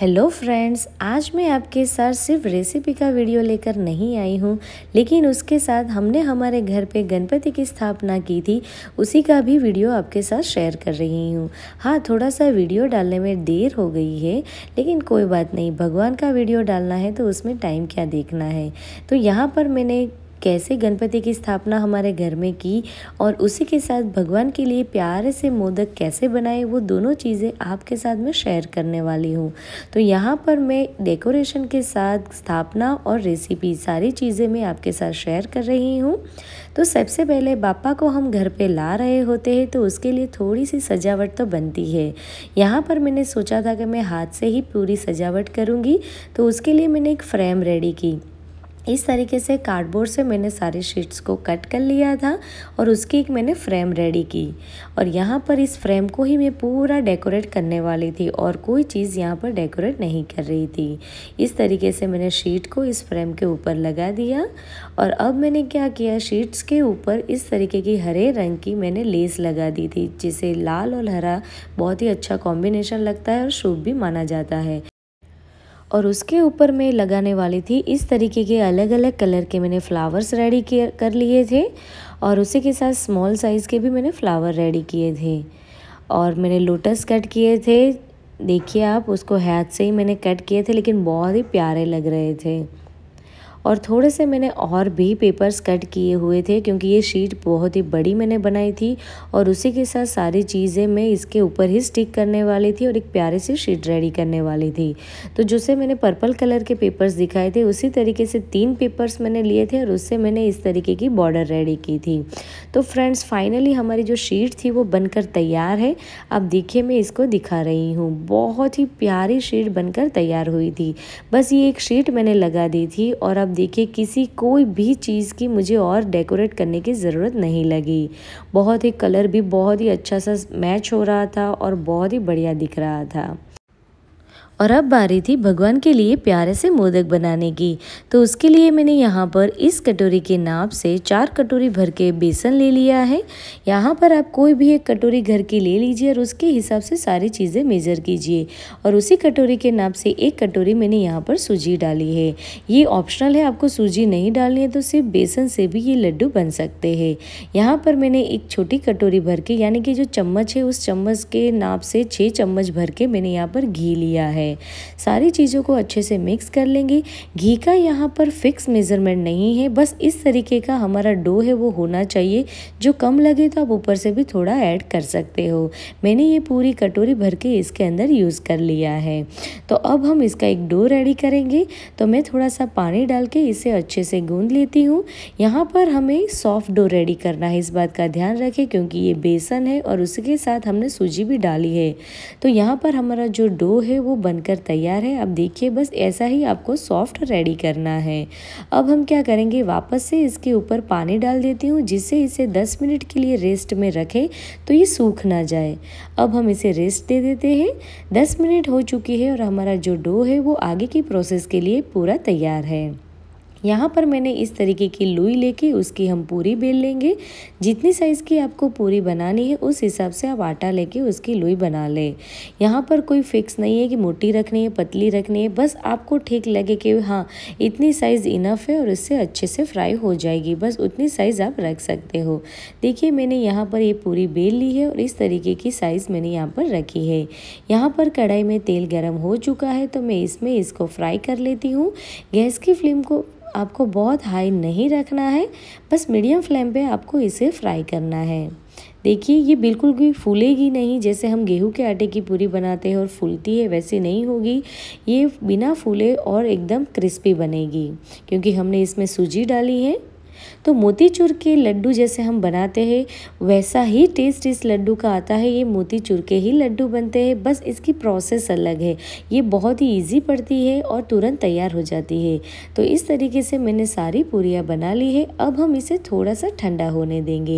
hello friends आज मैं आपके साथ सिर्फ रेसिपी का वीडियो लेकर नहीं आई हूँ लेकिन उसके साथ हमने हमारे घर पे गणपति की स्थापना की थी उसी का भी वीडियो आपके साथ शेयर कर रही हूँ हाँ थोड़ा सा वीडियो डालने में देर हो गई है लेकिन कोई बात नहीं भगवान का वीडियो डालना है तो उसमें टाइम क्या देखना है तो यहाँ पर मैंने कैसे गणपति की स्थापना हमारे घर में की और उसी के साथ भगवान के लिए प्यार से मोदक कैसे बनाए वो दोनों चीज़ें आपके साथ मैं शेयर करने वाली हूँ तो यहाँ पर मैं डेकोरेशन के साथ स्थापना और रेसिपी सारी चीज़ें मैं आपके साथ शेयर कर रही हूँ तो सबसे पहले बापा को हम घर पे ला रहे होते हैं तो उसके लिए थोड़ी सी सजावट तो बनती है यहाँ पर मैंने सोचा था कि मैं हाथ से ही पूरी सजावट करूँगी तो उसके लिए मैंने एक फ्रेम रेडी की इस तरीके से कार्डबोर्ड से मैंने सारे शीट्स को कट कर लिया था और उसकी एक मैंने फ्रेम रेडी की और यहाँ पर इस फ्रेम को ही मैं पूरा डेकोरेट करने वाली थी और कोई चीज़ यहाँ पर डेकोरेट नहीं कर रही थी इस तरीके से मैंने शीट को इस फ्रेम के ऊपर लगा दिया और अब मैंने क्या किया शीट्स के ऊपर इस तरीके की हरे रंग की मैंने लेस लगा दी थी जिसे लाल और हरा बहुत ही अच्छा कॉम्बिनेशन लगता है और शुभ भी माना जाता है और उसके ऊपर मैं लगाने वाली थी इस तरीके के अलग अलग कलर के मैंने फ्लावर्स रेडी कर लिए थे और उसी के साथ स्मॉल साइज़ के भी मैंने फ्लावर रेडी किए थे और मैंने लोटस कट किए थे देखिए आप उसको हाथ से ही मैंने कट किए थे लेकिन बहुत ही प्यारे लग रहे थे और थोड़े से मैंने और भी पेपर्स कट किए हुए थे क्योंकि ये शीट बहुत ही बड़ी मैंने बनाई थी और उसी के साथ सारी चीज़ें मैं इसके ऊपर ही स्टिक करने वाली थी और एक प्यारे से शीट रेडी करने वाली थी तो जैसे मैंने पर्पल कलर के पेपर्स दिखाए थे उसी तरीके से तीन पेपर्स मैंने लिए थे और उससे मैंने इस तरीके की बॉर्डर रेडी की थी तो फ्रेंड्स फाइनली हमारी जो शीट थी वो बनकर तैयार है अब देखिए मैं इसको दिखा रही हूँ बहुत ही प्यारी शीट बनकर तैयार हुई थी बस ये एक शीट मैंने लगा दी थी और अब देखिए किसी कोई भी चीज़ की मुझे और डेकोरेट करने की ज़रूरत नहीं लगी बहुत ही कलर भी बहुत ही अच्छा सा मैच हो रहा था और बहुत ही बढ़िया दिख रहा था और अब बारी थी भगवान के लिए प्यारे से मोदक बनाने की तो उसके लिए मैंने यहाँ पर इस कटोरी के नाप से चार कटोरी भर के बेसन ले लिया है यहाँ पर आप कोई भी एक कटोरी घर की ले लीजिए और उसके हिसाब से सारी चीज़ें मेज़र कीजिए और उसी कटोरी के नाप से एक कटोरी मैंने यहाँ पर सूजी डाली है ये ऑप्शनल है आपको सूजी नहीं डालनी है तो सिर्फ बेसन से भी ये लड्डू बन सकते हैं यहाँ पर मैंने एक छोटी कटोरी भर के यानी कि जो चम्मच है उस चम्मच के नाप से छः चम्मच भर के मैंने यहाँ पर घी लिया है है सारी चीज़ों को अच्छे से मिक्स कर लेंगे घी का यहाँ पर फिक्स मेज़रमेंट नहीं है बस इस तरीके का हमारा डो है वो होना चाहिए जो कम लगे तो आप ऊपर से भी थोड़ा ऐड कर सकते हो मैंने ये पूरी कटोरी भर के इसके अंदर यूज़ कर लिया है तो अब हम इसका एक डो रेडी करेंगे तो मैं थोड़ा सा पानी डाल के इसे अच्छे से गूंद लेती हूँ यहाँ पर हमें सॉफ्ट डो रेडी करना है इस बात का ध्यान रखें क्योंकि ये बेसन है और उसके साथ हमने सूजी भी डाली है तो यहाँ पर हमारा जो डो है वो बन बनकर तैयार है अब देखिए बस ऐसा ही आपको सॉफ्ट रेडी करना है अब हम क्या करेंगे वापस से इसके ऊपर पानी डाल देती हूँ जिससे इसे दस मिनट के लिए रेस्ट में रखें तो ये सूख ना जाए अब हम इसे रेस्ट दे देते हैं दस मिनट हो चुकी है और हमारा जो डो है वो आगे की प्रोसेस के लिए पूरा तैयार है यहाँ पर मैंने इस तरीके की लोई लेके उसकी हम पूरी बेल लेंगे जितनी साइज़ की आपको पूरी बनानी है उस हिसाब से आप आटा लेके उसकी लोई बना लें यहाँ पर कोई फिक्स नहीं है कि मोटी रखनी है पतली रखनी है बस आपको ठीक लगे कि हाँ इतनी साइज़ इनफ है और इससे अच्छे से फ्राई हो जाएगी बस उतनी साइज़ आप रख सकते हो देखिए मैंने यहाँ पर ये पूरी बेल ली है और इस तरीके की साइज़ मैंने यहाँ पर रखी है यहाँ पर कढ़ाई में तेल गर्म हो चुका है तो मैं इसमें इसको फ्राई कर लेती हूँ गैस की फ्लेम को आपको बहुत हाई नहीं रखना है बस मीडियम फ्लेम पे आपको इसे फ्राई करना है देखिए ये बिल्कुल भी फूलेगी नहीं जैसे हम गेहूं के आटे की पूरी बनाते हैं और फूलती है वैसे नहीं होगी ये बिना फूले और एकदम क्रिस्पी बनेगी क्योंकि हमने इसमें सूजी डाली है तो मोतीचूर के लड्डू जैसे हम बनाते हैं वैसा ही टेस्ट इस लड्डू का आता है ये मोतीचूर के ही लड्डू बनते हैं बस इसकी प्रोसेस अलग है ये बहुत ही ईजी पड़ती है और तुरंत तैयार हो जाती है तो इस तरीके से मैंने सारी पूरियाँ बना ली है अब हम इसे थोड़ा सा ठंडा होने देंगे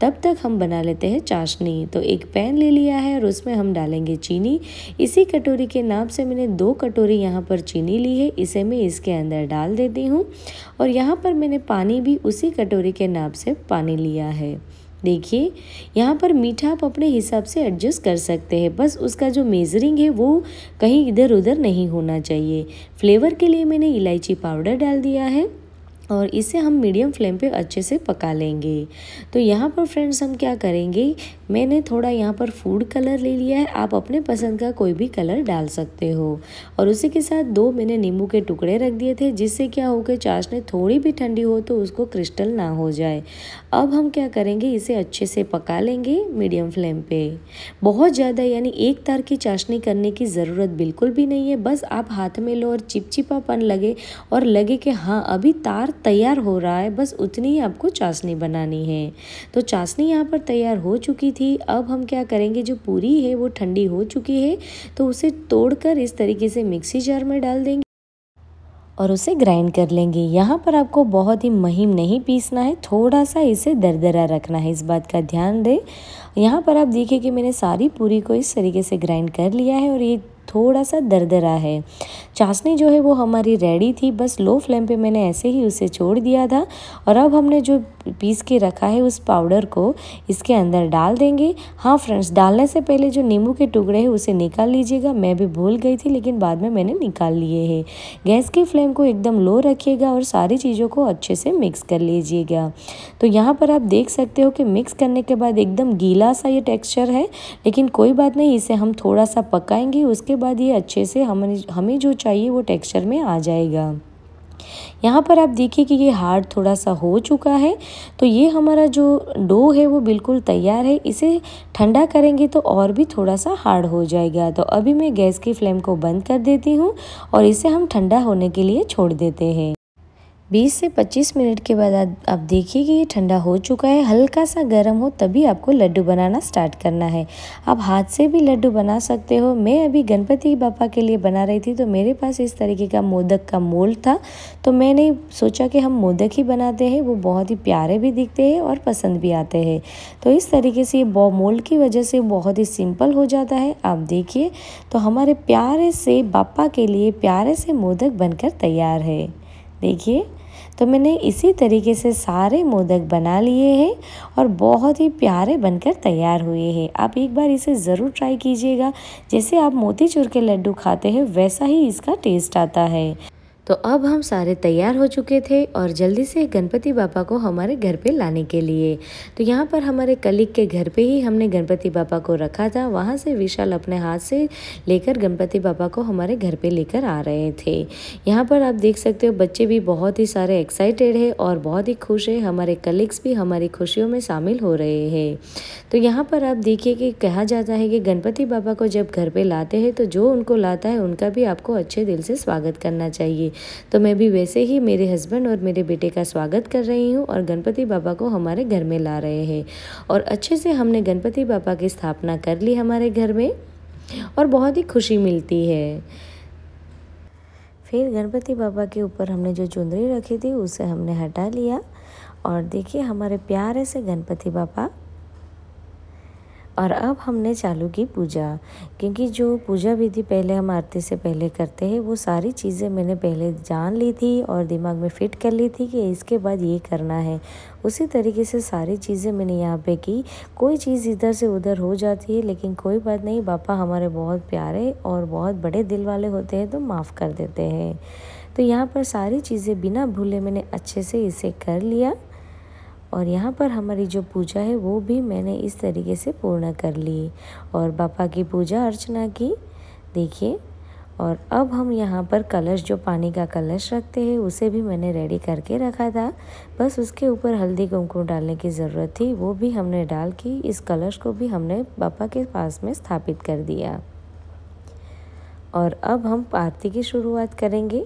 तब तक हम बना लेते हैं चाशनी तो एक पैन ले लिया है और उसमें हम डालेंगे चीनी इसी कटोरी के नाप से मैंने दो कटोरी यहाँ पर चीनी ली है इसे मैं इसके अंदर डाल देती हूँ और यहाँ पर मैंने पानी भी भी उसी कटोरी के नाप से पानी लिया है देखिए यहाँ पर मीठा आप अपने हिसाब से एडजस्ट कर सकते हैं बस उसका जो मेज़रिंग है वो कहीं इधर उधर नहीं होना चाहिए फ्लेवर के लिए मैंने इलायची पाउडर डाल दिया है और इसे हम मीडियम फ्लेम पे अच्छे से पका लेंगे तो यहाँ पर फ्रेंड्स हम क्या करेंगे मैंने थोड़ा यहाँ पर फूड कलर ले लिया है आप अपने पसंद का कोई भी कलर डाल सकते हो और उसी के साथ दो मैंने नींबू के टुकड़े रख दिए थे जिससे क्या हो कि चाशनी थोड़ी भी ठंडी हो तो उसको क्रिस्टल ना हो जाए अब हम क्या करेंगे इसे अच्छे से पका लेंगे मीडियम फ्लेम पे बहुत ज़्यादा यानी एक तार की चाशनी करने की ज़रूरत बिल्कुल भी नहीं है बस आप हाथ में लो और चिपचिपापन लगे और लगे कि हाँ अभी तार तैयार हो रहा है बस उतनी ही आपको चाशनी बनानी है तो चाशनी यहाँ पर तैयार हो चुकी थी अब हम क्या करेंगे जो पूरी है वो ठंडी हो चुकी है तो उसे तोड़कर इस तरीके से मिक्सी जार में डाल देंगे और उसे ग्राइंड कर लेंगे यहाँ पर आपको बहुत ही महीम नहीं पीसना है थोड़ा सा इसे दरदरा रखना है इस बात का ध्यान दें यहाँ पर आप देखिए कि मैंने सारी पूरी को इस तरीके से ग्राइंड कर लिया है और ये थोड़ा सा दरदरा है चाशनी जो है वो हमारी रेडी थी बस लो फ्लेम पे मैंने ऐसे ही उसे छोड़ दिया था और अब हमने जो पीस के रखा है उस पाउडर को इसके अंदर डाल देंगे हाँ फ्रेंड्स डालने से पहले जो नींबू के टुकड़े हैं उसे निकाल लीजिएगा मैं भी भूल गई थी लेकिन बाद में मैंने निकाल लिए है गैस की फ्लेम को एकदम लो रखिएगा और सारी चीज़ों को अच्छे से मिक्स कर लीजिएगा तो यहाँ पर आप देख सकते हो कि मिक्स करने के बाद एकदम गीला सा ये टेक्स्चर है लेकिन कोई बात नहीं इसे हम थोड़ा सा पकाएंगे उसके बाद ये अच्छे से हम हमें जो चाहिए वो टेक्सचर में आ जाएगा यहाँ पर आप देखिए कि ये हार्ड थोड़ा सा हो चुका है तो ये हमारा जो डो है वो बिल्कुल तैयार है इसे ठंडा करेंगे तो और भी थोड़ा सा हार्ड हो जाएगा तो अभी मैं गैस की फ्लेम को बंद कर देती हूँ और इसे हम ठंडा होने के लिए छोड़ देते हैं बीस से पच्चीस मिनट के बाद आप देखिए कि ये ठंडा हो चुका है हल्का सा गर्म हो तभी आपको लड्डू बनाना स्टार्ट करना है आप हाथ से भी लड्डू बना सकते हो मैं अभी गणपति बापा के लिए बना रही थी तो मेरे पास इस तरीके का मोदक का मोल था तो मैंने सोचा कि हम मोदक ही बनाते हैं वो बहुत ही प्यारे भी दिखते हैं और पसंद भी आते हैं तो इस तरीके से ये मोल की वजह से बहुत ही सिंपल हो जाता है आप देखिए तो हमारे प्यारे से बापा के लिए प्यारे से मोदक बनकर तैयार है देखिए तो मैंने इसी तरीके से सारे मोदक बना लिए हैं और बहुत ही प्यारे बनकर तैयार हुए हैं आप एक बार इसे ज़रूर ट्राई कीजिएगा जैसे आप मोतीचूर के लड्डू खाते हैं वैसा ही इसका टेस्ट आता है तो अब हम सारे तैयार हो चुके थे और जल्दी से गणपति बापा को हमारे घर पे लाने के लिए तो यहाँ पर हमारे कलीग के घर पे ही हमने गणपति बापा को रखा था वहाँ से विशाल अपने हाथ से लेकर गणपति बापा को हमारे घर पे लेकर आ रहे थे यहाँ पर आप देख सकते हो बच्चे भी बहुत ही सारे एक्साइटेड है और बहुत ही खुश है हमारे कलीग्स भी हमारी खुशियों में शामिल हो रहे हैं तो यहाँ पर आप देखिए कि कहा जाता है कि गणपति बाबा को जब घर पर लाते हैं तो जो उनको लाता है उनका भी आपको अच्छे दिल से स्वागत करना चाहिए तो मैं भी वैसे ही मेरे हस्बैंड और मेरे बेटे का स्वागत कर रही हूँ और गणपति बाबा को हमारे घर में ला रहे हैं और अच्छे से हमने गणपति बाबा की स्थापना कर ली हमारे घर में और बहुत ही खुशी मिलती है फिर गणपति बाबा के ऊपर हमने जो चुंदरी रखी थी उसे हमने हटा लिया और देखिए हमारे प्यारे से गणपति बाबा और अब हमने चालू की पूजा क्योंकि जो पूजा विधि पहले हम आरती से पहले करते हैं वो सारी चीज़ें मैंने पहले जान ली थी और दिमाग में फिट कर ली थी कि इसके बाद ये करना है उसी तरीके से सारी चीज़ें मैंने यहाँ पे की कोई चीज़ इधर से उधर हो जाती है लेकिन कोई बात नहीं पापा हमारे बहुत प्यारे और बहुत बड़े दिल वाले होते हैं तो माफ़ कर देते हैं तो यहाँ पर सारी चीज़ें बिना भूले मैंने अच्छे से इसे कर लिया और यहाँ पर हमारी जो पूजा है वो भी मैंने इस तरीके से पूर्ण कर ली और बापा की पूजा अर्चना की देखिए और अब हम यहाँ पर कलश जो पानी का कलश रखते हैं उसे भी मैंने रेडी करके रखा था बस उसके ऊपर हल्दी कुमकुम डालने की ज़रूरत थी वो भी हमने डाल के इस कलश को भी हमने पापा के पास में स्थापित कर दिया और अब हम आरती की शुरुआत करेंगे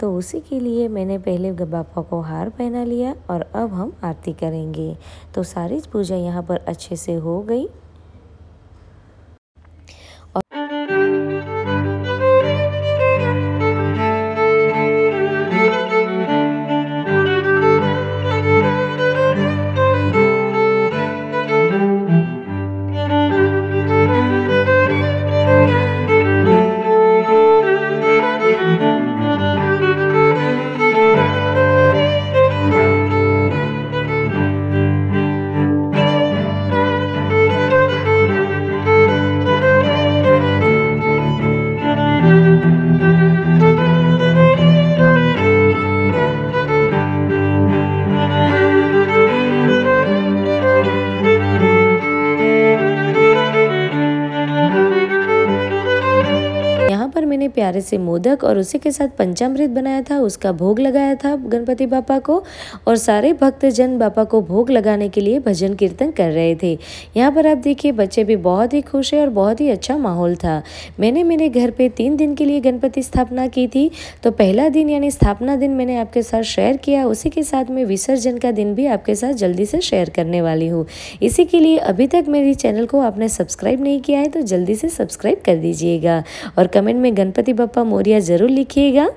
तो उसी के लिए मैंने पहले बापा को हार पहना लिया और अब हम आरती करेंगे तो सारी पूजा यहाँ पर अच्छे से हो गई प्यारे से मोदक और उसी के साथ पंचामृत बनाया था उसका भोग लगाया था गणपति बापा को और सारे भक्तजन बापा को भोग लगाने के लिए भजन कीर्तन कर रहे थे यहाँ पर आप देखिए बच्चे भी बहुत ही खुश है और बहुत ही अच्छा माहौल था मैंने मेरे घर पर तीन दिन के लिए गणपति स्थापना की थी तो पहला दिन यानी स्थापना दिन मैंने आपके साथ शेयर किया उसी के साथ मैं विसर्जन का दिन भी आपके साथ जल्दी से शेयर करने वाली हूँ इसी के लिए अभी तक मेरी चैनल को आपने सब्सक्राइब नहीं किया है तो जल्दी से सब्सक्राइब कर दीजिएगा और कमेंट में गणपति बापा मोरिया ज़रूर लिखिएगा